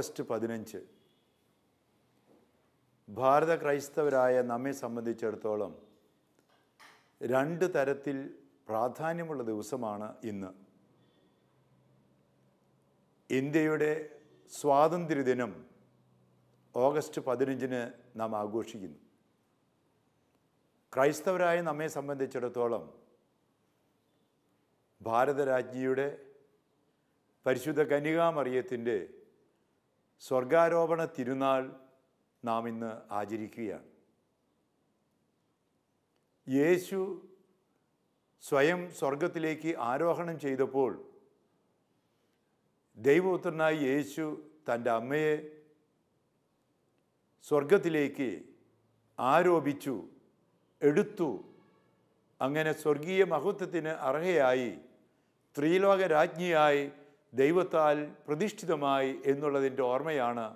August പതിനഞ്ച് ഭാരത ക്രൈസ്തവരായ നമ്മെ സംബന്ധിച്ചിടത്തോളം രണ്ട് തരത്തിൽ പ്രാധാന്യമുള്ള ദിവസമാണ് ഇന്ന് ഇന്ത്യയുടെ സ്വാതന്ത്ര്യദിനം ഓഗസ്റ്റ് പതിനഞ്ചിന് നാം ആഘോഷിക്കുന്നു ക്രൈസ്തവരായ നമ്മെ സംബന്ധിച്ചിടത്തോളം ഭാരതരാജ്ഞിയുടെ പരിശുദ്ധ കനികാമറിയത്തിൻ്റെ സ്വർഗാരോപണ തിരുനാൾ നാം ഇന്ന് ആചരിക്കുകയാണ് യേശു സ്വയം സ്വർഗത്തിലേക്ക് ആരോഹണം ചെയ്തപ്പോൾ ദൈവപുത്രനായി യേശു തൻ്റെ അമ്മയെ സ്വർഗത്തിലേക്ക് ആരോപിച്ചു എടുത്തു അങ്ങനെ സ്വർഗീയ മഹത്വത്തിന് അർഹയായി സ്ത്രീലോകരാജ്ഞിയായി ദൈവത്താൽ പ്രതിഷ്ഠിതമായി എന്നുള്ളതിൻ്റെ ഓർമ്മയാണ്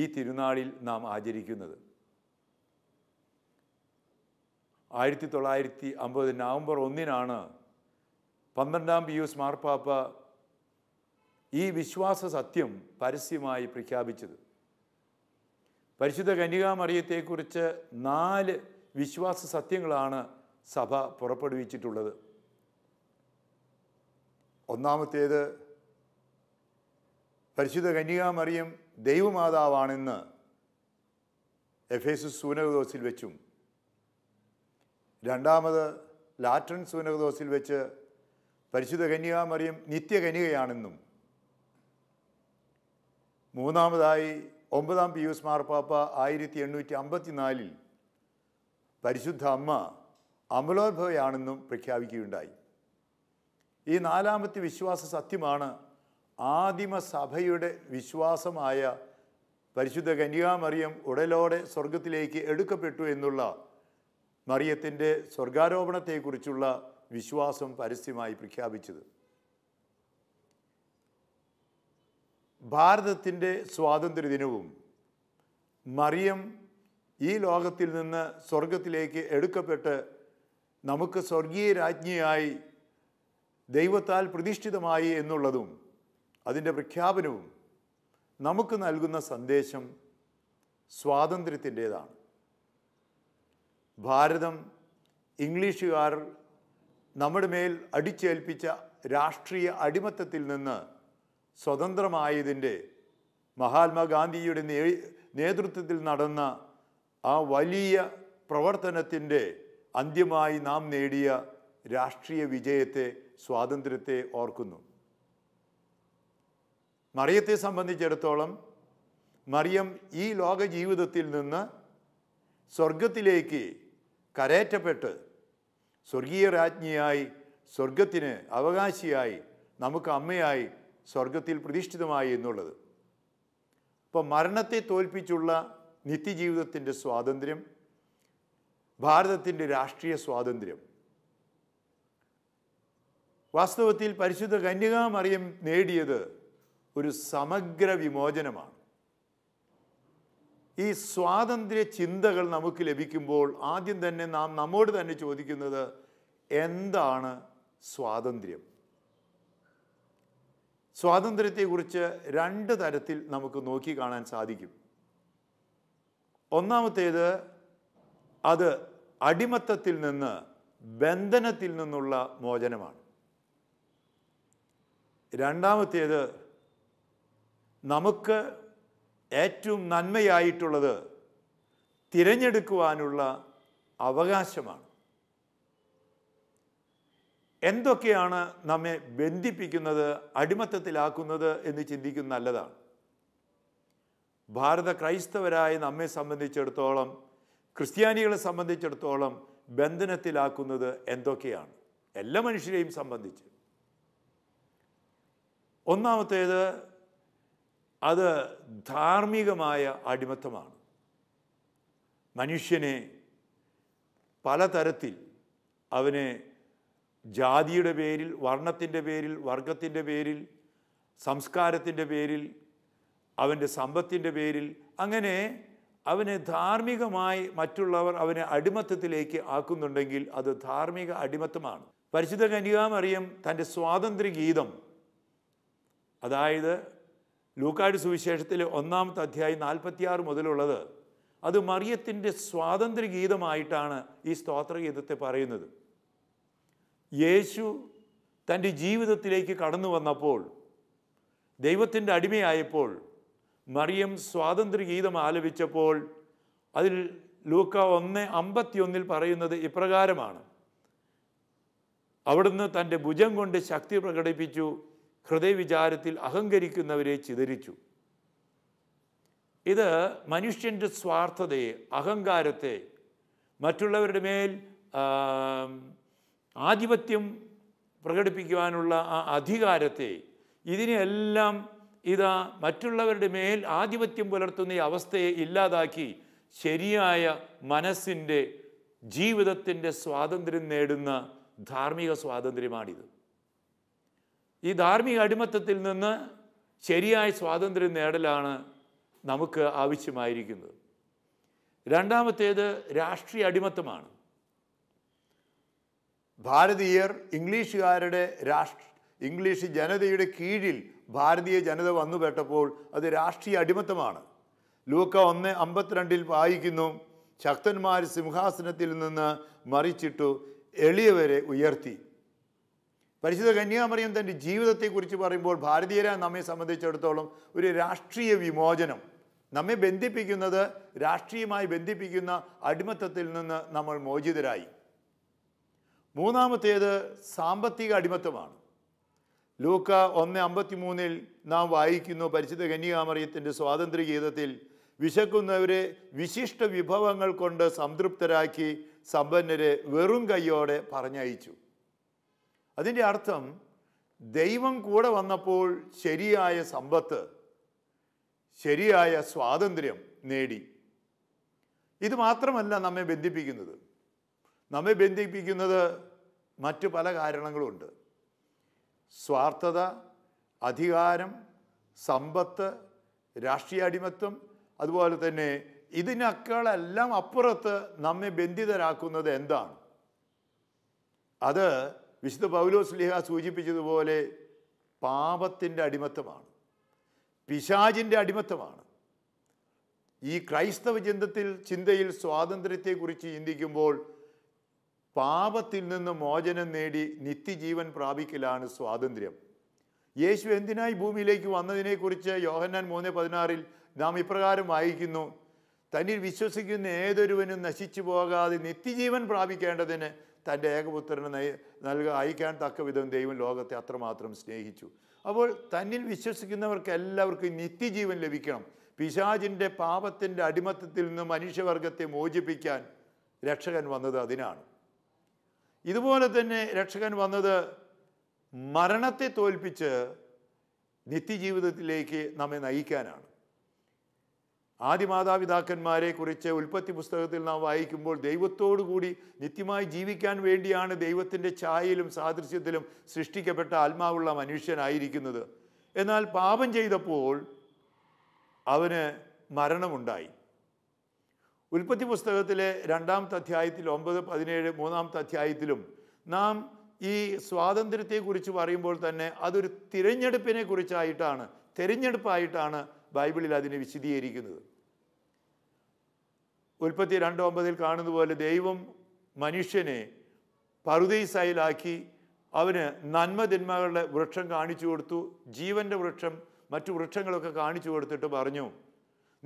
ഈ തിരുനാളിൽ നാം ആചരിക്കുന്നത് ആയിരത്തി തൊള്ളായിരത്തി അമ്പത് നവംബർ ഒന്നിനാണ് പന്ത്രണ്ടാം യുസ് മാർപ്പാപ്പ ഈ വിശ്വാസ സത്യം പരസ്യമായി പ്രഖ്യാപിച്ചത് പരിശുദ്ധ മറിയത്തെക്കുറിച്ച് നാല് വിശ്വാസ സത്യങ്ങളാണ് സഭ പുറപ്പെടുവിച്ചിട്ടുള്ളത് ഒന്നാമത്തേത് പരിശുദ്ധ കന്യകാമറിയം ദൈവമാതാവാണെന്ന് എസ് സൂനകദോസിൽ വെച്ചും രണ്ടാമത് ലാറ്റൻ സൂനകദോസിൽ വെച്ച് പരിശുദ്ധ കന്യകാമറിയം നിത്യകനികയാണെന്നും മൂന്നാമതായി ഒമ്പതാം പിയൂസ് മാർപ്പാപ്പ ആയിരത്തി എണ്ണൂറ്റി അമ്പത്തിനാലിൽ പരിശുദ്ധ അമ്മ അമലോത്ഭവയാണെന്നും പ്രഖ്യാപിക്കുകയുണ്ടായി ഈ നാലാമത്തെ വിശ്വാസ സത്യമാണ് ആദിമസഭയുടെ വിശ്വാസമായ പരിശുദ്ധ കന്യാമറിയം ഉടലോടെ സ്വർഗത്തിലേക്ക് എടുക്കപ്പെട്ടു എന്നുള്ള മറിയത്തിൻ്റെ സ്വർഗാരോപണത്തെക്കുറിച്ചുള്ള വിശ്വാസം പരസ്യമായി പ്രഖ്യാപിച്ചത് ഭാരതത്തിൻ്റെ സ്വാതന്ത്ര്യദിനവും മറിയം ഈ ലോകത്തിൽ നിന്ന് സ്വർഗത്തിലേക്ക് എടുക്കപ്പെട്ട് നമുക്ക് സ്വർഗീയ രാജ്ഞിയായി ദൈവത്താൽ പ്രതിഷ്ഠിതമായി എന്നുള്ളതും അതിൻ്റെ പ്രഖ്യാപനവും നമുക്ക് നൽകുന്ന സന്ദേശം സ്വാതന്ത്ര്യത്തിൻ്റേതാണ് ഭാരതം ഇംഗ്ലീഷുകാർ നമ്മുടെ മേൽ അടിച്ചേൽപ്പിച്ച രാഷ്ട്രീയ അടിമത്തത്തിൽ നിന്ന് സ്വതന്ത്രമായതിൻ്റെ മഹാത്മാഗാന്ധിയുടെ നേതൃത്വത്തിൽ നടന്ന ആ വലിയ പ്രവർത്തനത്തിൻ്റെ അന്ത്യമായി നാം നേടിയ രാഷ്ട്രീയ വിജയത്തെ സ്വാതന്ത്ര്യത്തെ ഓർക്കുന്നു മറിയത്തെ സംബന്ധിച്ചിടത്തോളം മറിയം ഈ ലോക ജീവിതത്തിൽ നിന്ന് സ്വർഗത്തിലേക്ക് കരേറ്റപ്പെട്ട് സ്വർഗീയ രാജ്ഞിയായി സ്വർഗത്തിന് അവകാശിയായി നമുക്ക് അമ്മയായി സ്വർഗത്തിൽ പ്രതിഷ്ഠിതമായി എന്നുള്ളത് അപ്പോൾ മരണത്തെ തോൽപ്പിച്ചുള്ള നിത്യജീവിതത്തിൻ്റെ സ്വാതന്ത്ര്യം ഭാരതത്തിൻ്റെ രാഷ്ട്രീയ സ്വാതന്ത്ര്യം വാസ്തവത്തിൽ പരിശുദ്ധ കന്യകാമറിയം നേടിയത് ഒരു സമഗ്ര വിമോചനമാണ് ഈ സ്വാതന്ത്ര്യ ചിന്തകൾ നമുക്ക് ലഭിക്കുമ്പോൾ ആദ്യം തന്നെ നാം നമ്മോട് തന്നെ ചോദിക്കുന്നത് എന്താണ് സ്വാതന്ത്ര്യം സ്വാതന്ത്ര്യത്തെക്കുറിച്ച് രണ്ട് തരത്തിൽ നമുക്ക് നോക്കി കാണാൻ സാധിക്കും ഒന്നാമത്തേത് അത് അടിമത്തത്തിൽ നിന്ന് ബന്ധനത്തിൽ നിന്നുള്ള മോചനമാണ് രണ്ടാമത്തേത് നമുക്ക് ഏറ്റവും നന്മയായിട്ടുള്ളത് തിരഞ്ഞെടുക്കുവാനുള്ള അവകാശമാണ് എന്തൊക്കെയാണ് നമ്മെ ബന്ധിപ്പിക്കുന്നത് അടിമത്തത്തിലാക്കുന്നത് എന്ന് ചിന്തിക്കുന്ന നല്ലതാണ് ഭാരത ക്രൈസ്തവരായ നമ്മെ സംബന്ധിച്ചിടത്തോളം ക്രിസ്ത്യാനികളെ സംബന്ധിച്ചിടത്തോളം ബന്ധനത്തിലാക്കുന്നത് എന്തൊക്കെയാണ് എല്ലാ മനുഷ്യരെയും സംബന്ധിച്ച് ഒന്നാമത്തേത് അത് ധാർമ്മികമായ അടിമത്തമാണ് മനുഷ്യനെ പലതരത്തിൽ അവനെ ജാതിയുടെ പേരിൽ വർണ്ണത്തിൻ്റെ പേരിൽ വർഗത്തിൻ്റെ പേരിൽ സംസ്കാരത്തിൻ്റെ പേരിൽ അവൻ്റെ സമ്പത്തിൻ്റെ പേരിൽ അങ്ങനെ അവനെ ധാർമ്മികമായി മറ്റുള്ളവർ അവനെ അടിമത്തത്തിലേക്ക് ആക്കുന്നുണ്ടെങ്കിൽ അത് ധാർമ്മിക അടിമത്തമാണ് പരിശുദ്ധ കനികാമറിയം തൻ്റെ സ്വാതന്ത്ര്യ ഗീതം അതായത് ലൂക്കാട് സുവിശേഷത്തിൽ ഒന്നാമത്തെ അധ്യായം നാൽപ്പത്തിയാറ് മുതലുള്ളത് അത് മറിയത്തിൻ്റെ സ്വാതന്ത്ര്യ ഗീതമായിട്ടാണ് ഈ സ്തോത്രഗീതത്തെ പറയുന്നത് യേശു തൻ്റെ ജീവിതത്തിലേക്ക് കടന്നു വന്നപ്പോൾ ദൈവത്തിൻ്റെ അടിമയായപ്പോൾ മറിയം സ്വാതന്ത്ര്യ ഗീതം ആലപിച്ചപ്പോൾ അതിൽ ലൂക്ക ഒന്ന് അമ്പത്തിയൊന്നിൽ പറയുന്നത് ഇപ്രകാരമാണ് അവിടുന്ന് തൻ്റെ ഭുജം കൊണ്ട് ശക്തി പ്രകടിപ്പിച്ചു ഹൃദയവിചാരത്തിൽ അഹങ്കരിക്കുന്നവരെ ചിതരിച്ചു ഇത് മനുഷ്യൻ്റെ സ്വാർത്ഥതയെ അഹങ്കാരത്തെ മറ്റുള്ളവരുടെ മേൽ ആധിപത്യം പ്രകടിപ്പിക്കുവാനുള്ള ആ അധികാരത്തെ ഇതിനെയെല്ലാം ഇതാ മറ്റുള്ളവരുടെ മേൽ ആധിപത്യം പുലർത്തുന്ന ഈ അവസ്ഥയെ ഇല്ലാതാക്കി ശരിയായ മനസ്സിൻ്റെ ജീവിതത്തിൻ്റെ സ്വാതന്ത്ര്യം നേടുന്ന ധാർമ്മിക സ്വാതന്ത്ര്യമാണിത് ഈ ധാർമ്മിക അടിമത്തത്തിൽ നിന്ന് ശരിയായ സ്വാതന്ത്ര്യം നേടലാണ് നമുക്ക് ആവശ്യമായിരിക്കുന്നത് രണ്ടാമത്തേത് രാഷ്ട്രീയ അടിമത്തമാണ് ഭാരതീയർ ഇംഗ്ലീഷുകാരുടെ രാഷ്ട്ര ഇംഗ്ലീഷ് ജനതയുടെ കീഴിൽ ഭാരതീയ ജനത വന്നുപെട്ടപ്പോൾ അത് രാഷ്ട്രീയ അടിമത്തമാണ് ലൂക്ക ഒന്ന് അമ്പത്തിരണ്ടിൽ വായിക്കുന്നു ശക്തന്മാർ സിംഹാസനത്തിൽ നിന്ന് മറിച്ചിട്ടു എളിയവരെ ഉയർത്തി പരിശുദ്ധ കന്യാമറിയം തൻ്റെ ജീവിതത്തെക്കുറിച്ച് പറയുമ്പോൾ ഭാരതീയരെ നമ്മെ സംബന്ധിച്ചിടത്തോളം ഒരു രാഷ്ട്രീയ വിമോചനം നമ്മെ ബന്ധിപ്പിക്കുന്നത് രാഷ്ട്രീയമായി ബന്ധിപ്പിക്കുന്ന അടിമത്തത്തിൽ നിന്ന് നമ്മൾ മോചിതരായി മൂന്നാമത്തേത് സാമ്പത്തിക അടിമത്തമാണ് ലൂക്ക ഒന്ന് അമ്പത്തി മൂന്നിൽ നാം വായിക്കുന്നു പരിശുദ്ധ കന്യാമറിയത്തിൻ്റെ സ്വാതന്ത്ര്യ ഗീതത്തിൽ വിശക്കുന്നവരെ വിശിഷ്ട വിഭവങ്ങൾ കൊണ്ട് സംതൃപ്തരാക്കി സമ്പന്നരെ വെറും കൈയോടെ പറഞ്ഞയച്ചു അതിൻ്റെ അർത്ഥം ദൈവം കൂടെ വന്നപ്പോൾ ശരിയായ സമ്പത്ത് ശരിയായ സ്വാതന്ത്ര്യം നേടി ഇത് മാത്രമല്ല നമ്മെ ബന്ധിപ്പിക്കുന്നത് നമ്മെ ബന്ധിപ്പിക്കുന്നത് മറ്റു പല കാരണങ്ങളുമുണ്ട് സ്വാർത്ഥത അധികാരം സമ്പത്ത് രാഷ്ട്രീയ അടിമത്വം അതുപോലെ തന്നെ ഇതിനേക്കാളെല്ലാം അപ്പുറത്ത് നമ്മെ ബന്ധിതരാക്കുന്നത് എന്താണ് അത് വിശുദ്ധ പൗലോസ്ലിഹ സൂചിപ്പിച്ചതുപോലെ പാപത്തിൻ്റെ അടിമത്തമാണ് പിശാചിൻ്റെ അടിമത്തമാണ് ഈ ക്രൈസ്തവ ചിന്തത്തിൽ ചിന്തയിൽ സ്വാതന്ത്ര്യത്തെക്കുറിച്ച് ചിന്തിക്കുമ്പോൾ പാപത്തിൽ നിന്ന് മോചനം നേടി നിത്യജീവൻ പ്രാപിക്കലാണ് സ്വാതന്ത്ര്യം യേശു എന്തിനായി ഭൂമിയിലേക്ക് വന്നതിനെക്കുറിച്ച് യോഹന്നാൻ മൂന്ന് പതിനാറിൽ നാം ഇപ്രകാരം വായിക്കുന്നു തന്നിൽ വിശ്വസിക്കുന്ന ഏതൊരുവനും നശിച്ചു പോകാതെ നിത്യജീവൻ പ്രാപിക്കേണ്ടതിന് തൻ്റെ ഏകപുത്രനെ നൽകുക അയക്കാൻ വിധം ദൈവം ലോകത്തെ അത്രമാത്രം സ്നേഹിച്ചു അപ്പോൾ തന്നിൽ വിശ്വസിക്കുന്നവർക്ക് എല്ലാവർക്കും നിത്യജീവൻ ലഭിക്കണം പിശാചിൻ്റെ പാപത്തിൻ്റെ അടിമത്തത്തിൽ നിന്ന് മനുഷ്യവർഗത്തെ മോചിപ്പിക്കാൻ രക്ഷകൻ വന്നത് അതിനാണ് ഇതുപോലെ തന്നെ രക്ഷകൻ വന്നത് മരണത്തെ തോൽപ്പിച്ച് നിത്യജീവിതത്തിലേക്ക് നമ്മെ നയിക്കാനാണ് ആദിമാതാപിതാക്കന്മാരെ കുറിച്ച് ഉൽപ്പത്തി പുസ്തകത്തിൽ നാം വായിക്കുമ്പോൾ ദൈവത്തോടു കൂടി നിത്യമായി ജീവിക്കാൻ വേണ്ടിയാണ് ദൈവത്തിൻ്റെ ഛായയിലും സാദൃശ്യത്തിലും സൃഷ്ടിക്കപ്പെട്ട ആത്മാവുള്ള മനുഷ്യനായിരിക്കുന്നത് എന്നാൽ പാപം ചെയ്തപ്പോൾ അവന് മരണമുണ്ടായി ഉൽപ്പത്തി പുസ്തകത്തിലെ രണ്ടാമത്തെ അധ്യായത്തിൽ ഒമ്പത് പതിനേഴ് മൂന്നാമത്തെ അധ്യായത്തിലും നാം ഈ സ്വാതന്ത്ര്യത്തെക്കുറിച്ച് പറയുമ്പോൾ തന്നെ അതൊരു തിരഞ്ഞെടുപ്പിനെ കുറിച്ചായിട്ടാണ് തിരഞ്ഞെടുപ്പായിട്ടാണ് ബൈബിളിൽ അതിനെ വിശദീകരിക്കുന്നത് ഉൽപ്പത്തി രണ്ട് ഒമ്പതിൽ കാണുന്ന പോലെ ദൈവം മനുഷ്യനെ പറുദീസായിലാക്കി അവന് നന്മതിന്മകളുടെ വൃക്ഷം കാണിച്ചു കൊടുത്തു ജീവൻ്റെ വൃക്ഷം മറ്റു വൃക്ഷങ്ങളൊക്കെ കാണിച്ചു കൊടുത്തിട്ട് പറഞ്ഞു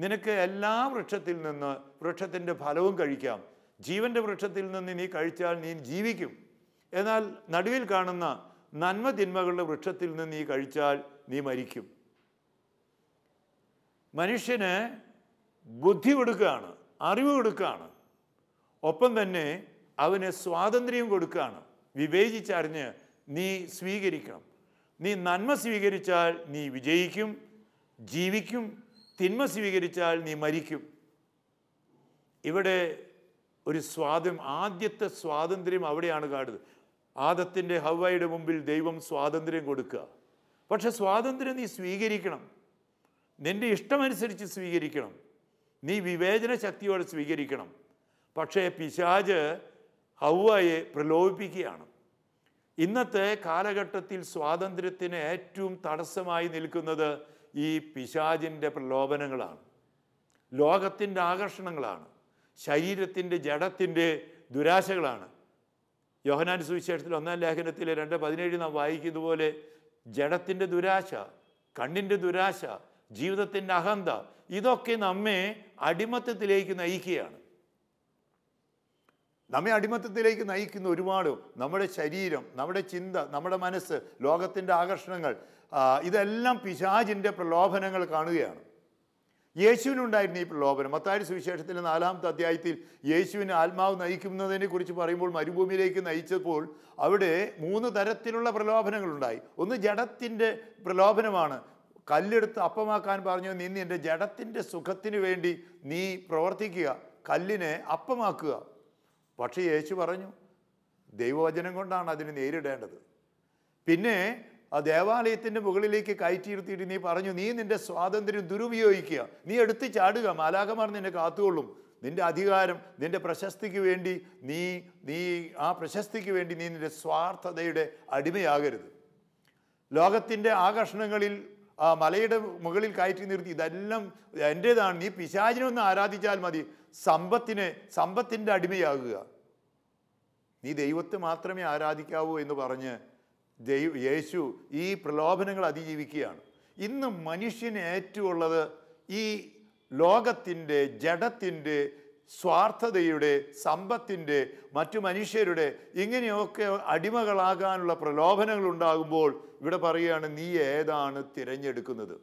നിനക്ക് എല്ലാ വൃക്ഷത്തിൽ നിന്ന് വൃക്ഷത്തിൻ്റെ ഫലവും കഴിക്കാം ജീവൻ്റെ വൃക്ഷത്തിൽ നിന്ന് നീ കഴിച്ചാൽ നീ ജീവിക്കും എന്നാൽ നടുവിൽ കാണുന്ന നന്മതിന്മകളുടെ വൃക്ഷത്തിൽ നിന്ന് നീ കഴിച്ചാൽ നീ മരിക്കും മനുഷ്യന് ബുദ്ധി കൊടുക്കുകയാണ് അറിവ് കൊടുക്കുകയാണ് ഒപ്പം തന്നെ അവന് സ്വാതന്ത്ര്യം കൊടുക്കുകയാണ് വിവേചിച്ചറിഞ്ഞ് നീ സ്വീകരിക്കണം നീ നന്മ സ്വീകരിച്ചാൽ നീ വിജയിക്കും ജീവിക്കും തിന്മ സ്വീകരിച്ചാൽ നീ മരിക്കും ഇവിടെ ഒരു സ്വാതം ആദ്യത്തെ സ്വാതന്ത്ര്യം അവിടെയാണ് കാണുന്നത് ആദത്തിൻ്റെ ഹവ്വയുടെ മുമ്പിൽ ദൈവം സ്വാതന്ത്ര്യം കൊടുക്കുക പക്ഷെ സ്വാതന്ത്ര്യം നീ സ്വീകരിക്കണം നിൻ്റെ ഇഷ്ടമനുസരിച്ച് സ്വീകരിക്കണം നീ വിവേചന ശക്തിയോടെ സ്വീകരിക്കണം പക്ഷേ പിശാജ് ഹൗവയെ പ്രലോഭിപ്പിക്കുകയാണ് ഇന്നത്തെ കാലഘട്ടത്തിൽ സ്വാതന്ത്ര്യത്തിന് ഏറ്റവും തടസ്സമായി നിൽക്കുന്നത് ഈ പിശാജിൻ്റെ പ്രലോഭനങ്ങളാണ് ലോകത്തിൻ്റെ ആകർഷണങ്ങളാണ് ശരീരത്തിൻ്റെ ജഡത്തിൻ്റെ ദുരാശകളാണ് യോഹനാൻ സുവിശേഷത്തിൽ ഒന്നാം ലേഖനത്തിലെ രണ്ട് പതിനേഴ് നാം വായിക്കുന്നതുപോലെ ജഡത്തിൻ്റെ ദുരാശ കണ്ണിൻ്റെ ദുരാശ ജീവിതത്തിൻ്റെ അഹന്ത ഇതൊക്കെ നമ്മെ അടിമത്തത്തിലേക്ക് നയിക്കുകയാണ് നമ്മെ അടിമത്തത്തിലേക്ക് നയിക്കുന്ന ഒരുപാട് നമ്മുടെ ശരീരം നമ്മുടെ ചിന്ത നമ്മുടെ മനസ്സ് ലോകത്തിൻ്റെ ആകർഷണങ്ങൾ ഇതെല്ലാം പിശാജിൻ്റെ പ്രലോഭനങ്ങൾ കാണുകയാണ് യേശുവിനുണ്ടായിരുന്നു ഈ പ്രലോഭനം മത്താരി സുവിശേഷത്തിലെ നാലാമത്തെ അധ്യായത്തിൽ യേശുവിനെ ആത്മാവ് നയിക്കുന്നതിനെ കുറിച്ച് പറയുമ്പോൾ മരുഭൂമിയിലേക്ക് നയിച്ചപ്പോൾ അവിടെ മൂന്ന് തരത്തിലുള്ള പ്രലോഭനങ്ങളുണ്ടായി ഒന്ന് ജഡത്തിൻ്റെ പ്രലോഭനമാണ് കല്ലെടുത്ത് അപ്പമാക്കാൻ പറഞ്ഞു നിന്ന് എൻ്റെ ജഡത്തിൻ്റെ സുഖത്തിന് വേണ്ടി നീ പ്രവർത്തിക്കുക കല്ലിനെ അപ്പമാക്കുക പക്ഷേ യേശു പറഞ്ഞു ദൈവവചനം കൊണ്ടാണ് അതിനെ നേരിടേണ്ടത് പിന്നെ ആ ദേവാലയത്തിൻ്റെ മുകളിലേക്ക് കയറ്റിയിരുത്തിയിട്ട് നീ പറഞ്ഞു നീ നിൻ്റെ സ്വാതന്ത്ര്യം ദുരുപയോഗിക്കുക നീ എടുത്ത് ചാടുക മാലാകമാർ നിന്നെ കാത്തുകൊള്ളും നിൻ്റെ അധികാരം നിൻ്റെ പ്രശസ്തിക്ക് വേണ്ടി നീ നീ ആ പ്രശസ്തിക്ക് വേണ്ടി നീ നിൻ്റെ സ്വാർത്ഥതയുടെ അടിമയാകരുത് ലോകത്തിൻ്റെ ആകർഷണങ്ങളിൽ ആ മലയുടെ മുകളിൽ കയറ്റി നിർത്തി ഇതെല്ലാം എൻ്റെതാണ് നീ പിശാചിനെ ഒന്ന് ആരാധിച്ചാൽ മതി സമ്പത്തിനെ സമ്പത്തിൻ്റെ അടിമയാകുക നീ ദൈവത്തെ മാത്രമേ ആരാധിക്കാവൂ എന്ന് പറഞ്ഞ് ദൈവ യേശു ഈ പ്രലോഭനങ്ങൾ അതിജീവിക്കുകയാണ് ഇന്ന് മനുഷ്യന് ഏറ്റുള്ളത് ഈ ലോകത്തിൻ്റെ ജഡത്തിൻ്റെ സ്വാർത്ഥതയുടെ സമ്പത്തിൻ്റെ മറ്റു മനുഷ്യരുടെ ഇങ്ങനെയൊക്കെ അടിമകളാകാനുള്ള പ്രലോഭനങ്ങൾ ഉണ്ടാകുമ്പോൾ ഇവിടെ പറയുകയാണ് നീ ഏതാണ് തിരഞ്ഞെടുക്കുന്നത്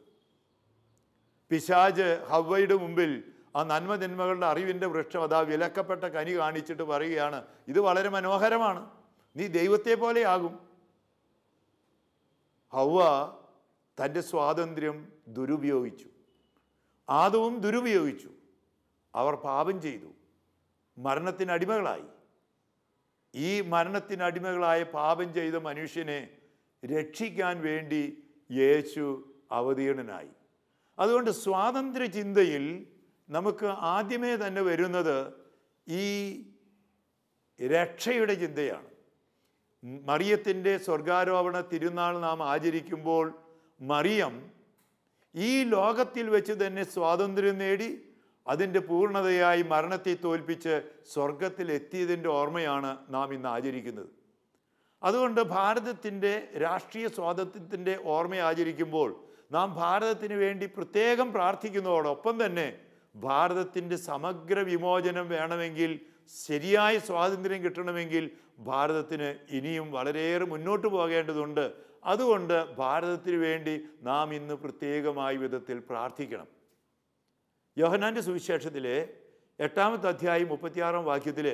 പിശാജ് ഹവയുടെ മുമ്പിൽ ആ നന്മതിന്മകളുടെ അറിവിൻ്റെ വൃക്ഷം അതാ വിലക്കപ്പെട്ട കനി കാണിച്ചിട്ട് പറയുകയാണ് ഇത് വളരെ മനോഹരമാണ് നീ ദൈവത്തെ പോലെയാകും ഹവ്വ തൻ്റെ സ്വാതന്ത്ര്യം ദുരുപയോഗിച്ചു ആദവും ദുരുപയോഗിച്ചു അവർ പാപം ചെയ്തു മരണത്തിന് അടിമകളായി ഈ മരണത്തിന് അടിമകളായ പാപം ചെയ്ത മനുഷ്യനെ രക്ഷിക്കാൻ വേണ്ടി യേശു അവതീർണനായി അതുകൊണ്ട് സ്വാതന്ത്ര്യ ചിന്തയിൽ നമുക്ക് ആദ്യമേ തന്നെ വരുന്നത് ഈ രക്ഷയുടെ ചിന്തയാണ് മറിയത്തിൻ്റെ സ്വർഗാരോപണ തിരുനാൾ നാം ആചരിക്കുമ്പോൾ മറിയം ഈ ലോകത്തിൽ വെച്ച് തന്നെ സ്വാതന്ത്ര്യം നേടി അതിൻ്റെ പൂർണ്ണതയായി മരണത്തെ തോൽപ്പിച്ച് സ്വർഗത്തിലെത്തിയതിൻ്റെ ഓർമ്മയാണ് നാം ഇന്ന് ആചരിക്കുന്നത് അതുകൊണ്ട് ഭാരതത്തിൻ്റെ രാഷ്ട്രീയ സ്വാതന്ത്ര്യത്തിൻ്റെ ഓർമ്മ ആചരിക്കുമ്പോൾ നാം ഭാരതത്തിന് വേണ്ടി പ്രത്യേകം പ്രാർത്ഥിക്കുന്നതോടൊപ്പം തന്നെ ഭാരതത്തിൻ്റെ സമഗ്ര വിമോചനം വേണമെങ്കിൽ ശരിയായ സ്വാതന്ത്ര്യം കിട്ടണമെങ്കിൽ ഭാരതത്തിന് ഇനിയും വളരെയേറെ മുന്നോട്ട് പോകേണ്ടതുണ്ട് അതുകൊണ്ട് ഭാരതത്തിന് വേണ്ടി നാം ഇന്ന് പ്രത്യേകമായ വിധത്തിൽ പ്രാർത്ഥിക്കണം യോഹനാൻ്റെ സുവിശേഷത്തിലെ എട്ടാമത്തെ അധ്യായം മുപ്പത്തിയാറാം വാക്യത്തിൽ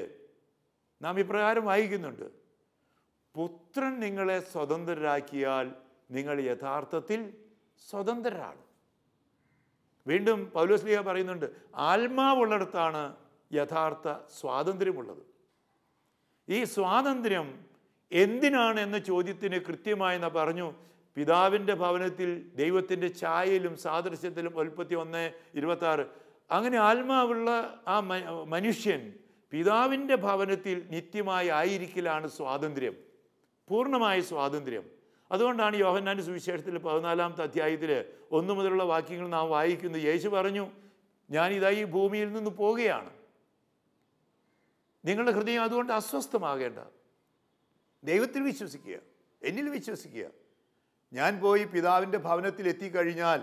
നാം ഇപ്രകാരം വായിക്കുന്നുണ്ട് പുത്രൻ നിങ്ങളെ സ്വതന്ത്രരാക്കിയാൽ നിങ്ങൾ യഥാർത്ഥത്തിൽ സ്വതന്ത്രരാണ് വീണ്ടും പൗലോസ്ലിഹ പറയുന്നുണ്ട് ആത്മാവുള്ളിടത്താണ് യഥാർത്ഥ സ്വാതന്ത്ര്യമുള്ളത് ഈ സ്വാതന്ത്ര്യം എന്തിനാണ് എന്ന ചോദ്യത്തിന് കൃത്യമായി പറഞ്ഞു പിതാവിൻ്റെ ഭവനത്തിൽ ദൈവത്തിൻ്റെ ഛായയിലും സാദൃശ്യത്തിലും ഉൽപ്പത്തി ഒന്ന് ഇരുപത്താറ് അങ്ങനെ ആത്മാവുള്ള ആ മനുഷ്യൻ പിതാവിൻ്റെ ഭവനത്തിൽ നിത്യമായി ആയിരിക്കലാണ് സ്വാതന്ത്ര്യം പൂർണ്ണമായ സ്വാതന്ത്ര്യം അതുകൊണ്ടാണ് യോഹന്നാൻ സുവിശേഷത്തിൽ പതിനാലാമത്തെ അധ്യായത്തിൽ ഒന്നു മുതലുള്ള വാക്യങ്ങൾ നാം വായിക്കുന്നത് യേശു പറഞ്ഞു ഞാൻ ഇതായി ഭൂമിയിൽ നിന്ന് പോവുകയാണ് നിങ്ങളുടെ ഹൃദയം അതുകൊണ്ട് അസ്വസ്ഥമാകേണ്ട ദൈവത്തിൽ വിശ്വസിക്കുക എന്നിൽ വിശ്വസിക്കുക ഞാൻ പോയി പിതാവിൻ്റെ ഭവനത്തിൽ എത്തിക്കഴിഞ്ഞാൽ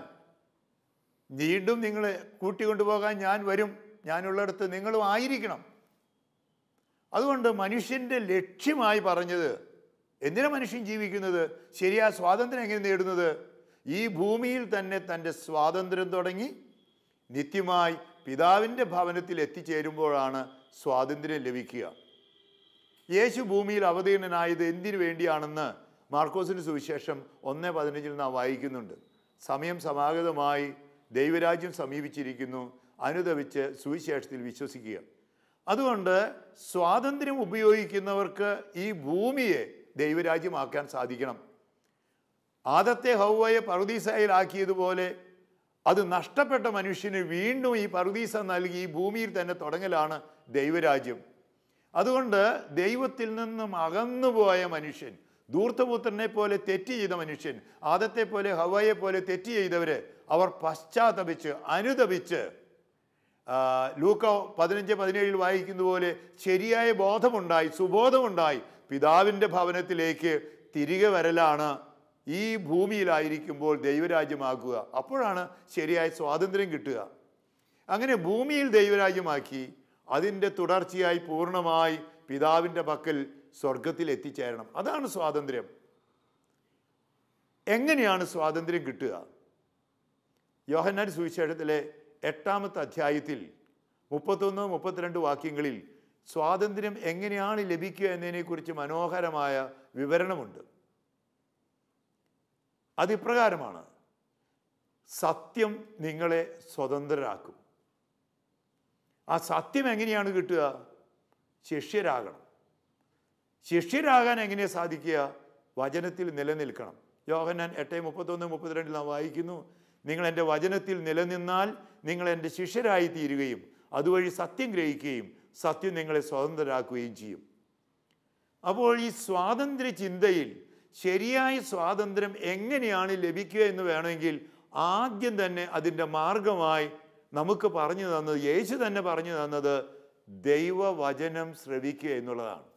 വീണ്ടും നിങ്ങളെ കൂട്ടിക്കൊണ്ടുപോകാൻ ഞാൻ വരും ഞാനുള്ളിടത്ത് നിങ്ങളും ആയിരിക്കണം അതുകൊണ്ട് മനുഷ്യൻ്റെ ലക്ഷ്യമായി പറഞ്ഞത് എന്തിനാ മനുഷ്യൻ ജീവിക്കുന്നത് ശരിയാ സ്വാതന്ത്ര്യം എങ്ങനെ നേടുന്നത് ഈ ഭൂമിയിൽ തന്നെ തൻ്റെ സ്വാതന്ത്ര്യം തുടങ്ങി നിത്യമായി പിതാവിൻ്റെ ഭവനത്തിൽ എത്തിച്ചേരുമ്പോഴാണ് സ്വാതന്ത്ര്യം ലഭിക്കുക യേശു ഭൂമിയിൽ അവതീർണനായത് എന്തിനു വേണ്ടിയാണെന്ന് മാർക്കോസിൻ്റെ സുവിശേഷം ഒന്ന് പതിനഞ്ചിൽ നാം വായിക്കുന്നുണ്ട് സമയം സമാഗതമായി ദൈവരാജ്യം സമീപിച്ചിരിക്കുന്നു അനുദവിച്ച് സുവിശേഷത്തിൽ വിശ്വസിക്കുക അതുകൊണ്ട് സ്വാതന്ത്ര്യം ഉപയോഗിക്കുന്നവർക്ക് ഈ ഭൂമിയെ ദൈവരാജ്യമാക്കാൻ സാധിക്കണം ആദത്തെ ഹൗവയെ പർവതീസയിലാക്കിയതുപോലെ അത് നഷ്ടപ്പെട്ട മനുഷ്യന് വീണ്ടും ഈ പറുദീസ നൽകി ഈ ഭൂമിയിൽ തന്നെ തുടങ്ങലാണ് ദൈവരാജ്യം അതുകൊണ്ട് ദൈവത്തിൽ നിന്നും അകന്നുപോയ മനുഷ്യൻ ദൂർത്തപുത്രനെ പോലെ തെറ്റ് ചെയ്ത മനുഷ്യൻ ആദത്തെ പോലെ ഹവയെ പോലെ തെറ്റ് ചെയ്തവര് അവർ പശ്ചാത്തപിച്ച് അനുതപിച്ച് ലൂക്ക പതിനഞ്ച് പതിനേഴിൽ വായിക്കുന്ന പോലെ ശരിയായ ബോധമുണ്ടായി സുബോധമുണ്ടായി പിതാവിൻ്റെ ഭവനത്തിലേക്ക് തിരികെ വരലാണ് ഈ ഭൂമിയിലായിരിക്കുമ്പോൾ ദൈവരാജ്യമാക്കുക അപ്പോഴാണ് ശരിയായ സ്വാതന്ത്ര്യം കിട്ടുക അങ്ങനെ ഭൂമിയിൽ ദൈവരാജ്യമാക്കി അതിൻ്റെ തുടർച്ചയായി പൂർണ്ണമായി പിതാവിൻ്റെ പക്കൽ സ്വർഗത്തിൽ എത്തിച്ചേരണം അതാണ് സ്വാതന്ത്ര്യം എങ്ങനെയാണ് സ്വാതന്ത്ര്യം കിട്ടുക യോഹന്നാൻ സുവിശേഷത്തിലെ എട്ടാമത്തെ അധ്യായത്തിൽ മുപ്പത്തൊന്ന് മുപ്പത്തിരണ്ട് വാക്യങ്ങളിൽ സ്വാതന്ത്ര്യം എങ്ങനെയാണ് ലഭിക്കുക എന്നതിനെക്കുറിച്ച് മനോഹരമായ വിവരണമുണ്ട് അതിപ്രകാരമാണ് സത്യം നിങ്ങളെ സ്വതന്ത്രരാക്കും ആ സത്യം എങ്ങനെയാണ് കിട്ടുക ശിഷ്യരാകണം ശിഷ്യരാകാൻ എങ്ങനെ സാധിക്കുക വചനത്തിൽ നിലനിൽക്കണം യോഹന്നാൻ എട്ട് മുപ്പത്തൊന്ന് മുപ്പത്തിരണ്ടിൽ നാം വായിക്കുന്നു നിങ്ങൾ എൻ്റെ വചനത്തിൽ നിലനിന്നാൽ നിങ്ങൾ എൻ്റെ ശിഷ്യരായി തീരുകയും അതുവഴി സത്യം ഗ്രഹിക്കുകയും സത്യം നിങ്ങളെ സ്വതന്ത്രരാക്കുകയും ചെയ്യും അപ്പോൾ ഈ സ്വാതന്ത്ര്യ ചിന്തയിൽ ശരിയായ സ്വാതന്ത്ര്യം എങ്ങനെയാണ് ലഭിക്കുക എന്ന് വേണമെങ്കിൽ ആദ്യം തന്നെ അതിൻ്റെ മാർഗമായി നമുക്ക് പറഞ്ഞു തന്നത് യേശു തന്നെ പറഞ്ഞു തന്നത് ദൈവവചനം ശ്രവിക്കുക എന്നുള്ളതാണ്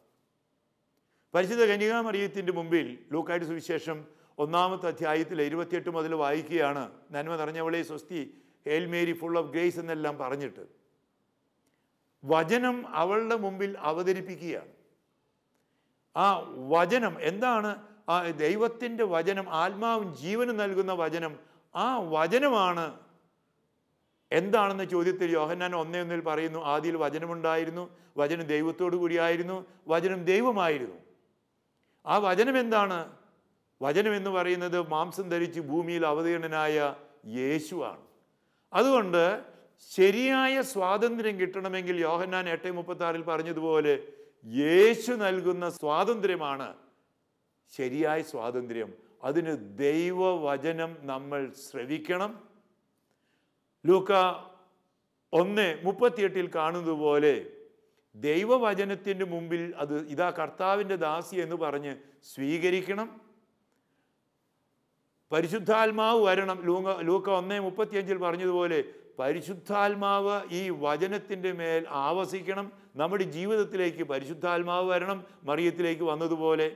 പരിശുദ്ധ മറിയത്തിൻ്റെ മുമ്പിൽ ലൂക്കായിട്ട് സുവിശേഷം ഒന്നാമത്തെ അധ്യായത്തിൽ ഇരുപത്തിയെട്ട് മുതൽ വായിക്കുകയാണ് നന്മ നിറഞ്ഞവളെ സ്വസ്തി hail Mary full of grace എന്നെല്ലാം പറഞ്ഞിട്ട് വചനം അവളുടെ മുമ്പിൽ അവതരിപ്പിക്കുകയാണ് ആ വചനം എന്താണ് ആ ദൈവത്തിൻ്റെ വചനം ആത്മാവും ജീവനും നൽകുന്ന വചനം ആ വചനമാണ് എന്താണെന്ന ചോദ്യത്തിൽ യോഹന്നാൻ ഒന്നേ ഒന്നിൽ പറയുന്നു ആദ്യയിൽ വചനമുണ്ടായിരുന്നു വചനം ദൈവത്തോടു കൂടിയായിരുന്നു വചനം ദൈവമായിരുന്നു ആ വചനം എന്താണ് വചനം എന്ന് പറയുന്നത് മാംസം ധരിച്ച് ഭൂമിയിൽ അവതീർണനായ യേശുവാണ് അതുകൊണ്ട് ശരിയായ സ്വാതന്ത്ര്യം കിട്ടണമെങ്കിൽ യോഹന്നാൻ എട്ട് മുപ്പത്തി പറഞ്ഞതുപോലെ യേശു നൽകുന്ന സ്വാതന്ത്ര്യമാണ് ശരിയായ സ്വാതന്ത്ര്യം അതിന് ദൈവവചനം നമ്മൾ ശ്രവിക്കണം ലൂക്ക ഒന്ന് മുപ്പത്തിയെട്ടിൽ കാണുന്നതുപോലെ ദൈവവചനത്തിൻ്റെ മുമ്പിൽ അത് ഇതാ കർത്താവിൻ്റെ ദാസി എന്ന് പറഞ്ഞ് സ്വീകരിക്കണം പരിശുദ്ധാത്മാവ് വരണം ലൂങ്ക ലൂക്ക ഒന്നേ മുപ്പത്തിയഞ്ചിൽ പറഞ്ഞതുപോലെ പരിശുദ്ധാത്മാവ് ഈ വചനത്തിൻ്റെ മേൽ ആവസിക്കണം നമ്മുടെ ജീവിതത്തിലേക്ക് പരിശുദ്ധാത്മാവ് വരണം മറിയത്തിലേക്ക് വന്നതുപോലെ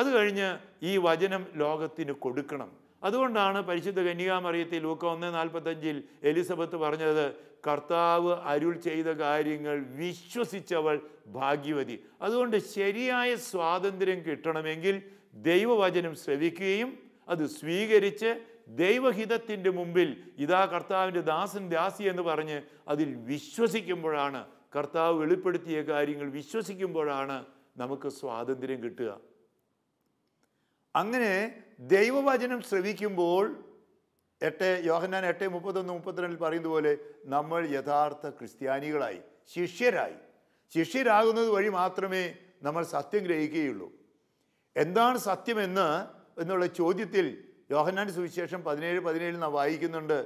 അത് കഴിഞ്ഞ് ഈ വചനം ലോകത്തിന് കൊടുക്കണം അതുകൊണ്ടാണ് പരിശുദ്ധ കന്യകാമറിയത്തിൽ ലൂക്ക ഒന്ന് നാൽപ്പത്തഞ്ചിൽ എലിസബത്ത് പറഞ്ഞത് കർത്താവ് അരുൾ ചെയ്ത കാര്യങ്ങൾ വിശ്വസിച്ചവൾ ഭാഗ്യവതി അതുകൊണ്ട് ശരിയായ സ്വാതന്ത്ര്യം കിട്ടണമെങ്കിൽ ദൈവവചനം ശ്രവിക്കുകയും അത് സ്വീകരിച്ച് ദൈവഹിതത്തിൻ്റെ മുമ്പിൽ ഇതാ കർത്താവിൻ്റെ ദാസൻ ദാസി എന്ന് പറഞ്ഞ് അതിൽ വിശ്വസിക്കുമ്പോഴാണ് കർത്താവ് വെളിപ്പെടുത്തിയ കാര്യങ്ങൾ വിശ്വസിക്കുമ്പോഴാണ് നമുക്ക് സ്വാതന്ത്ര്യം കിട്ടുക അങ്ങനെ ദൈവവചനം ശ്രവിക്കുമ്പോൾ എട്ട് യോഹന്നാൻ എട്ട് മുപ്പത്തൊന്ന് മുപ്പത്തിരണ്ടിൽ പറയുന്നത് പോലെ നമ്മൾ യഥാർത്ഥ ക്രിസ്ത്യാനികളായി ശിഷ്യരായി ശിഷ്യരാകുന്നത് വഴി മാത്രമേ നമ്മൾ സത്യം ഗ്രഹിക്കുകയുള്ളൂ എന്താണ് സത്യമെന്ന് എന്നുള്ള ചോദ്യത്തിൽ യോഹന്നാൻ സുവിശേഷം പതിനേഴ് പതിനേഴിൽ നാം വായിക്കുന്നുണ്ട്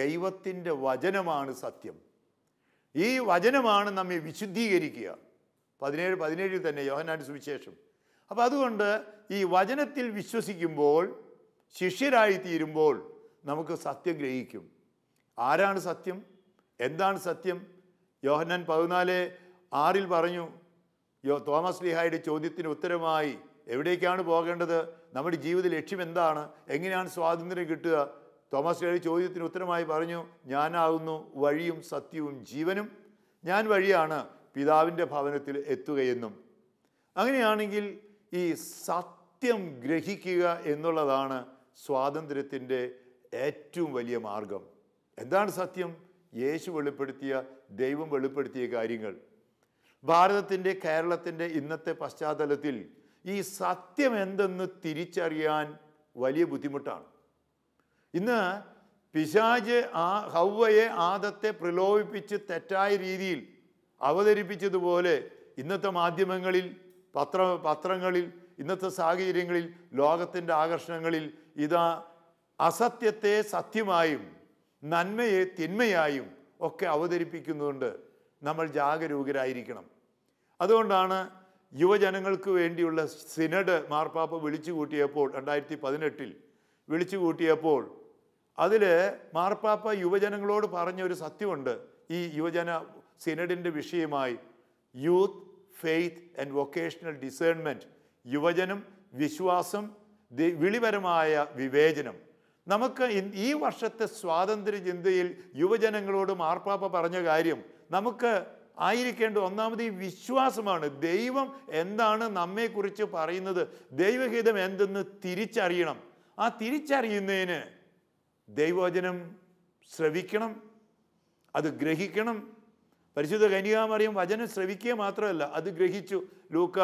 ദൈവത്തിൻ്റെ വചനമാണ് സത്യം ഈ വചനമാണ് നമ്മെ വിശുദ്ധീകരിക്കുക പതിനേഴ് പതിനേഴിൽ തന്നെ യോഹന്നാൻ സുവിശേഷം അപ്പോൾ അതുകൊണ്ട് ഈ വചനത്തിൽ വിശ്വസിക്കുമ്പോൾ ശിഷ്യരായി തീരുമ്പോൾ നമുക്ക് സത്യം ഗ്രഹിക്കും ആരാണ് സത്യം എന്താണ് സത്യം യോഹന്നാൻ പതിനാല് ആറിൽ പറഞ്ഞു യോ തോമസ് ലിഹായുടെ ചോദ്യത്തിന് ഉത്തരമായി എവിടേക്കാണ് പോകേണ്ടത് നമ്മുടെ ജീവിത ലക്ഷ്യം എന്താണ് എങ്ങനെയാണ് സ്വാതന്ത്ര്യം കിട്ടുക തോമസ് ലിഹായുടെ ചോദ്യത്തിന് ഉത്തരമായി പറഞ്ഞു ഞാനാകുന്നു വഴിയും സത്യവും ജീവനും ഞാൻ വഴിയാണ് പിതാവിൻ്റെ ഭവനത്തിൽ എത്തുകയെന്നും അങ്ങനെയാണെങ്കിൽ ഈ സത്യം ഗ്രഹിക്കുക എന്നുള്ളതാണ് സ്വാതന്ത്ര്യത്തിൻ്റെ ഏറ്റവും വലിയ മാർഗം എന്താണ് സത്യം യേശു വെളിപ്പെടുത്തിയ ദൈവം വെളിപ്പെടുത്തിയ കാര്യങ്ങൾ ഭാരതത്തിൻ്റെ കേരളത്തിൻ്റെ ഇന്നത്തെ പശ്ചാത്തലത്തിൽ ഈ സത്യം എന്തെന്ന് തിരിച്ചറിയാൻ വലിയ ബുദ്ധിമുട്ടാണ് ഇന്ന് പിശാജ് ആ ഹൗവയെ ആദത്തെ പ്രലോഭിപ്പിച്ച് തെറ്റായ രീതിയിൽ അവതരിപ്പിച്ചതുപോലെ ഇന്നത്തെ മാധ്യമങ്ങളിൽ പത്ര പത്രങ്ങളിൽ ഇന്നത്തെ സാഹചര്യങ്ങളിൽ ലോകത്തിൻ്റെ ആകർഷണങ്ങളിൽ ഇതാ അസത്യത്തെ സത്യമായും നന്മയെ തിന്മയായും ഒക്കെ അവതരിപ്പിക്കുന്നുണ്ട് നമ്മൾ ജാഗരൂകരായിരിക്കണം അതുകൊണ്ടാണ് യുവജനങ്ങൾക്ക് വേണ്ടിയുള്ള സിനഡ് മാർപ്പാപ്പ വിളിച്ചു കൂട്ടിയപ്പോൾ രണ്ടായിരത്തി പതിനെട്ടിൽ വിളിച്ചു കൂട്ടിയപ്പോൾ അതിൽ മാർപ്പാപ്പ യുവജനങ്ങളോട് പറഞ്ഞ ഒരു സത്യമുണ്ട് ഈ യുവജന സിനഡിൻ്റെ വിഷയമായി youth faith and vocational discernment യുവജനം വിശ്വാസം വിളിപരമായ വിവേചനം നമുക്ക് ഈ വർഷത്തെ സ്വാതന്ത്ര്യ ചിന്തയിൽ യുവജനങ്ങളോട് മാർപ്പാപ്പ പറഞ്ഞ കാര്യം നമുക്ക് ആയിരിക്കേണ്ട ഒന്നാമത് ഈ വിശ്വാസമാണ് ദൈവം എന്താണ് നമ്മെക്കുറിച്ച് പറയുന്നത് ദൈവഹിതം എന്തെന്ന് തിരിച്ചറിയണം ആ തിരിച്ചറിയുന്നതിന് ദൈവവചനം ശ്രവിക്കണം അത് ഗ്രഹിക്കണം പരിശുദ്ധ കനികാമറിയം വചനം ശ്രവിക്കുക മാത്രമല്ല അത് ഗ്രഹിച്ചു ലൂക്ക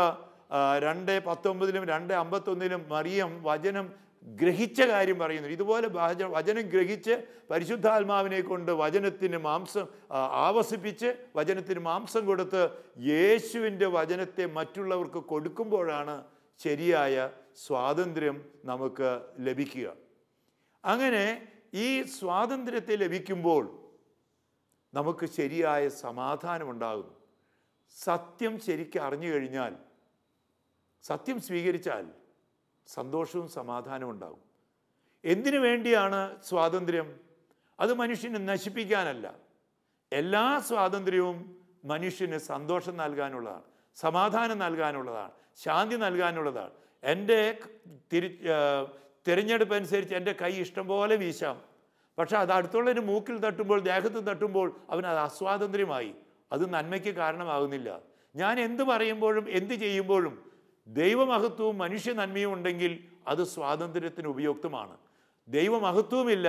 രണ്ട് പത്തൊമ്പതിലും രണ്ട് അമ്പത്തൊന്നിലും മറിയം വചനം ഗ്രഹിച്ച കാര്യം പറയുന്നു ഇതുപോലെ വചനം ഗ്രഹിച്ച് പരിശുദ്ധാത്മാവിനെ കൊണ്ട് വചനത്തിന് മാംസം ആവസിപ്പിച്ച് വചനത്തിന് മാംസം കൊടുത്ത് യേശുവിൻ്റെ വചനത്തെ മറ്റുള്ളവർക്ക് കൊടുക്കുമ്പോഴാണ് ശരിയായ സ്വാതന്ത്ര്യം നമുക്ക് ലഭിക്കുക അങ്ങനെ ഈ സ്വാതന്ത്ര്യത്തെ ലഭിക്കുമ്പോൾ നമുക്ക് ശരിയായ സമാധാനമുണ്ടാകുന്നു സത്യം ശരിക്കും അറിഞ്ഞു കഴിഞ്ഞാൽ സത്യം സ്വീകരിച്ചാൽ സന്തോഷവും സമാധാനവും ഉണ്ടാകും എന്തിനു വേണ്ടിയാണ് സ്വാതന്ത്ര്യം അത് മനുഷ്യനെ നശിപ്പിക്കാനല്ല എല്ലാ സ്വാതന്ത്ര്യവും മനുഷ്യന് സന്തോഷം നൽകാനുള്ളതാണ് സമാധാനം നൽകാനുള്ളതാണ് ശാന്തി നൽകാനുള്ളതാണ് എൻ്റെ തിരി തിരഞ്ഞെടുപ്പ് അനുസരിച്ച് എൻ്റെ കൈ ഇഷ്ടം പോലെ വീശാം പക്ഷെ അത് അടുത്തുള്ളതിന് മൂക്കിൽ തട്ടുമ്പോൾ ദേഹത്ത് തട്ടുമ്പോൾ അവൻ അത് അസ്വാതന്ത്ര്യമായി അത് നന്മയ്ക്ക് കാരണമാകുന്നില്ല ഞാൻ എന്ത് പറയുമ്പോഴും എന്ത് ചെയ്യുമ്പോഴും ദൈവമഹത്വവും മനുഷ്യ നന്മയും ഉണ്ടെങ്കിൽ അത് സ്വാതന്ത്ര്യത്തിന് ഉപയുക്തമാണ് ദൈവമഹത്വവുമില്ല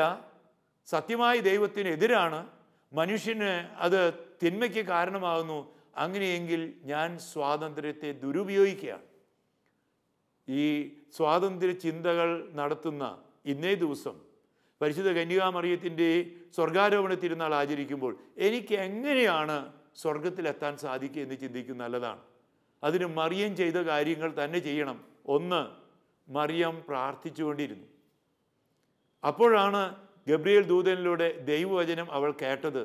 സത്യമായ ദൈവത്തിനെതിരാണ് മനുഷ്യന് അത് തിന്മയ്ക്ക് കാരണമാകുന്നു അങ്ങനെയെങ്കിൽ ഞാൻ സ്വാതന്ത്ര്യത്തെ ദുരുപയോഗിക്കുകയാണ് ഈ സ്വാതന്ത്ര്യ ചിന്തകൾ നടത്തുന്ന ഇന്നേ ദിവസം പരിശുദ്ധ കന്യകാമറിയത്തിൻ്റെ സ്വർഗാരോപണ തിരുനാൾ ആചരിക്കുമ്പോൾ എനിക്ക് എങ്ങനെയാണ് സ്വർഗത്തിലെത്താൻ സാധിക്കുക എന്ന് ചിന്തിക്കുന്ന നല്ലതാണ് അതിന് മറിയം ചെയ്ത കാര്യങ്ങൾ തന്നെ ചെയ്യണം ഒന്ന് മറിയം പ്രാർത്ഥിച്ചുകൊണ്ടിരുന്നു അപ്പോഴാണ് ഗബ്രിയേൽ ദൂതനിലൂടെ ദൈവവചനം അവൾ കേട്ടത്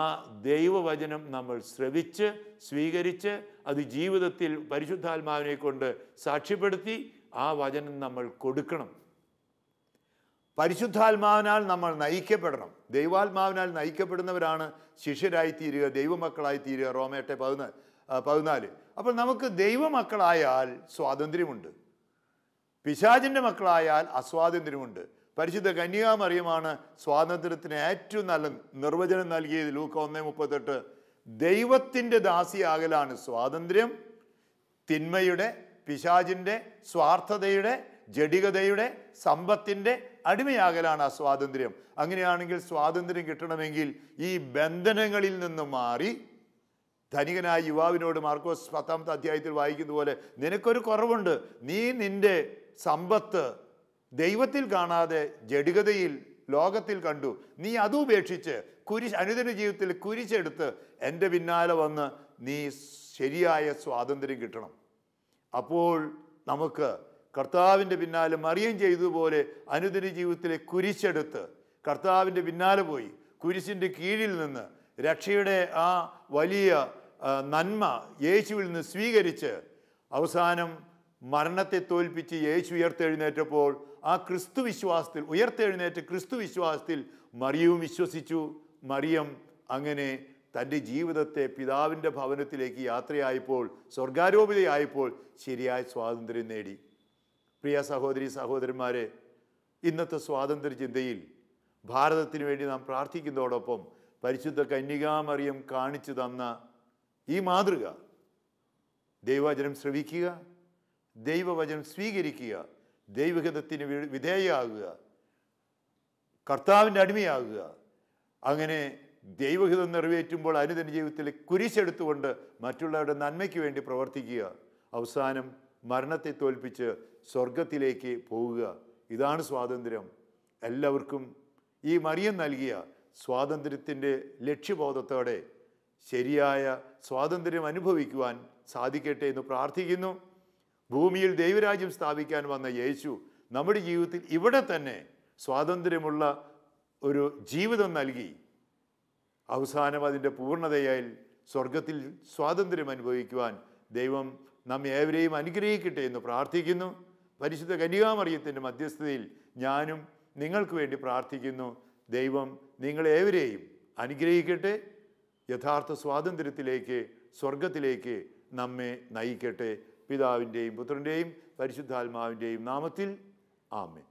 ആ ദൈവവചനം നമ്മൾ ശ്രവിച്ച് സ്വീകരിച്ച് അത് ജീവിതത്തിൽ പരിശുദ്ധാത്മാവിനെ കൊണ്ട് സാക്ഷ്യപ്പെടുത്തി ആ വചനം നമ്മൾ കൊടുക്കണം പരിശുദ്ധാത്മാവിനാൽ നമ്മൾ നയിക്കപ്പെടണം ദൈവാത്മാവിനാൽ നയിക്കപ്പെടുന്നവരാണ് ശിഷ്യരായിത്തീരുക ദൈവമക്കളായിത്തീരുക റോമേട്ടെ പതിനാല് പതിനാല് അപ്പോൾ നമുക്ക് ദൈവമക്കളായാൽ സ്വാതന്ത്ര്യമുണ്ട് പിശാചിൻ്റെ മക്കളായാൽ അസ്വാതന്ത്ര്യമുണ്ട് പരിശുദ്ധ കന്യാമറിയമാണ് സ്വാതന്ത്ര്യത്തിന് ഏറ്റവും നല്ല നിർവചനം നൽകിയത് ലൂക്ക ഒന്നേ മുപ്പത്തെട്ട് ദൈവത്തിൻ്റെ ദാസിയാകലാണ് സ്വാതന്ത്ര്യം തിന്മയുടെ പിശാചിൻ്റെ സ്വാർത്ഥതയുടെ ജഡികതയുടെ സമ്പത്തിൻ്റെ അടിമയാകലാണ് ആ സ്വാതന്ത്ര്യം അങ്ങനെയാണെങ്കിൽ സ്വാതന്ത്ര്യം കിട്ടണമെങ്കിൽ ഈ ബന്ധനങ്ങളിൽ നിന്ന് മാറി ധനികനായ യുവാവിനോട് മാർക്കോസ് പത്താമത്തെ അധ്യായത്തിൽ വായിക്കുന്ന പോലെ നിനക്കൊരു കുറവുണ്ട് നീ നിന്റെ സമ്പത്ത് ദൈവത്തിൽ കാണാതെ ജഡികതയിൽ ലോകത്തിൽ കണ്ടു നീ അത് ഉപേക്ഷിച്ച് കുരിശ് അനുദിന ജീവിതത്തിൽ കുരിശെടുത്ത് എൻ്റെ പിന്നാലെ വന്ന് നീ ശരിയായ സ്വാതന്ത്ര്യം കിട്ടണം അപ്പോൾ നമുക്ക് കർത്താവിൻ്റെ പിന്നാലെ മറിയം ചെയ്തതുപോലെ അനുദിന ജീവിതത്തിലെ കുരിശെടുത്ത് കർത്താവിൻ്റെ പിന്നാലെ പോയി കുരിശിൻ്റെ കീഴിൽ നിന്ന് രക്ഷയുടെ ആ വലിയ നന്മ യേശുവിൽ നിന്ന് സ്വീകരിച്ച് അവസാനം മരണത്തെ തോൽപ്പിച്ച് യേശു ഉയർത്തെഴുന്നേറ്റപ്പോൾ ആ ക്രിസ്തു വിശ്വാസത്തിൽ ഉയർത്തെഴുന്നേറ്റ് ക്രിസ്തു വിശ്വാസത്തിൽ മറിയവും വിശ്വസിച്ചു മറിയം അങ്ങനെ തൻ്റെ ജീവിതത്തെ പിതാവിൻ്റെ ഭവനത്തിലേക്ക് യാത്രയായപ്പോൾ സ്വർഗാരോപിതയായപ്പോൾ ശരിയായ സ്വാതന്ത്ര്യം നേടി പ്രിയ സഹോദരി സഹോദരന്മാരെ ഇന്നത്തെ സ്വാതന്ത്ര്യ ചിന്തയിൽ ഭാരതത്തിന് വേണ്ടി നാം പ്രാർത്ഥിക്കുന്നതോടൊപ്പം പരിശുദ്ധ കന്യകാമറിയം കാണിച്ചു തന്ന ഈ മാതൃക ദൈവവചനം ശ്രവിക്കുക ദൈവവചനം സ്വീകരിക്കുക ദൈവഹിതത്തിന് വിധേയമാകുക കർത്താവിൻ്റെ അടിമയാകുക അങ്ങനെ ദൈവഹിതം നിറവേറ്റുമ്പോൾ അനുദിന ജീവിതത്തിൽ കുരിശെടുത്തുകൊണ്ട് മറ്റുള്ളവരുടെ നന്മയ്ക്ക് വേണ്ടി പ്രവർത്തിക്കുക അവസാനം മരണത്തെ തോൽപ്പിച്ച് സ്വർഗത്തിലേക്ക് പോവുക ഇതാണ് സ്വാതന്ത്ര്യം എല്ലാവർക്കും ഈ മറിയം നൽകിയ സ്വാതന്ത്ര്യത്തിൻ്റെ ലക്ഷ്യബോധത്തോടെ ശരിയായ സ്വാതന്ത്ര്യം അനുഭവിക്കുവാൻ സാധിക്കട്ടെ എന്ന് പ്രാർത്ഥിക്കുന്നു ഭൂമിയിൽ ദൈവരാജ്യം സ്ഥാപിക്കാൻ വന്ന യേശു നമ്മുടെ ജീവിതത്തിൽ ഇവിടെ തന്നെ സ്വാതന്ത്ര്യമുള്ള ഒരു ജീവിതം നൽകി അവസാനം അതിൻ്റെ പൂർണ്ണതയായി സ്വർഗത്തിൽ സ്വാതന്ത്ര്യം അനുഭവിക്കുവാൻ ദൈവം നമ്മെ ഏവരെയും അനുഗ്രഹിക്കട്ടെ എന്ന് പ്രാർത്ഥിക്കുന്നു പരിശുദ്ധ കനികാമറിയത്തിൻ്റെ മധ്യസ്ഥതയിൽ ഞാനും നിങ്ങൾക്ക് വേണ്ടി പ്രാർത്ഥിക്കുന്നു ദൈവം നിങ്ങളേവരെയും അനുഗ്രഹിക്കട്ടെ യഥാർത്ഥ സ്വാതന്ത്ര്യത്തിലേക്ക് സ്വർഗത്തിലേക്ക് നമ്മെ നയിക്കട്ടെ പിതാവിൻ്റെയും പുത്രൻ്റെയും പരിശുദ്ധാത്മാവിൻ്റെയും നാമത്തിൽ ആമേ